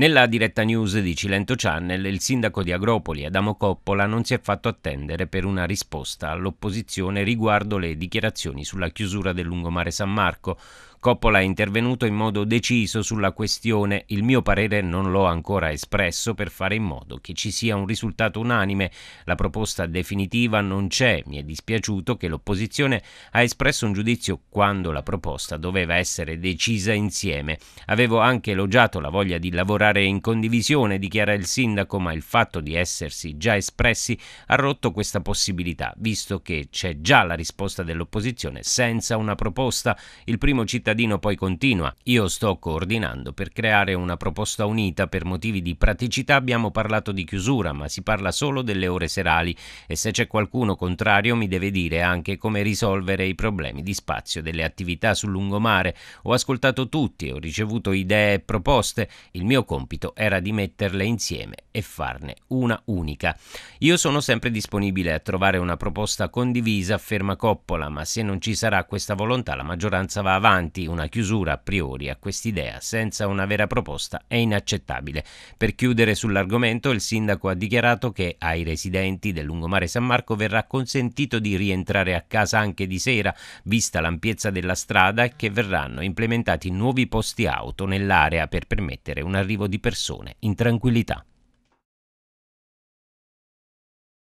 Nella diretta news di Cilento Channel il sindaco di Agropoli, Adamo Coppola, non si è fatto attendere per una risposta all'opposizione riguardo le dichiarazioni sulla chiusura del lungomare San Marco, Coppola è intervenuto in modo deciso sulla questione, il mio parere non l'ho ancora espresso per fare in modo che ci sia un risultato unanime, la proposta definitiva non c'è, mi è dispiaciuto che l'opposizione ha espresso un giudizio quando la proposta doveva essere decisa insieme. Avevo anche elogiato la voglia di lavorare in condivisione, dichiara il sindaco, ma il fatto di essersi già espressi ha rotto questa possibilità, visto che c'è già la risposta dell'opposizione senza una proposta. Il primo cittadino cittadino poi continua, io sto coordinando per creare una proposta unita, per motivi di praticità abbiamo parlato di chiusura, ma si parla solo delle ore serali e se c'è qualcuno contrario mi deve dire anche come risolvere i problemi di spazio delle attività sul lungomare. Ho ascoltato tutti, ho ricevuto idee e proposte, il mio compito era di metterle insieme e farne una unica. Io sono sempre disponibile a trovare una proposta condivisa, afferma Coppola, ma se non ci sarà questa volontà la maggioranza va avanti Infatti una chiusura a priori a quest'idea senza una vera proposta è inaccettabile. Per chiudere sull'argomento il sindaco ha dichiarato che ai residenti del lungomare San Marco verrà consentito di rientrare a casa anche di sera, vista l'ampiezza della strada e che verranno implementati nuovi posti auto nell'area per permettere un arrivo di persone in tranquillità.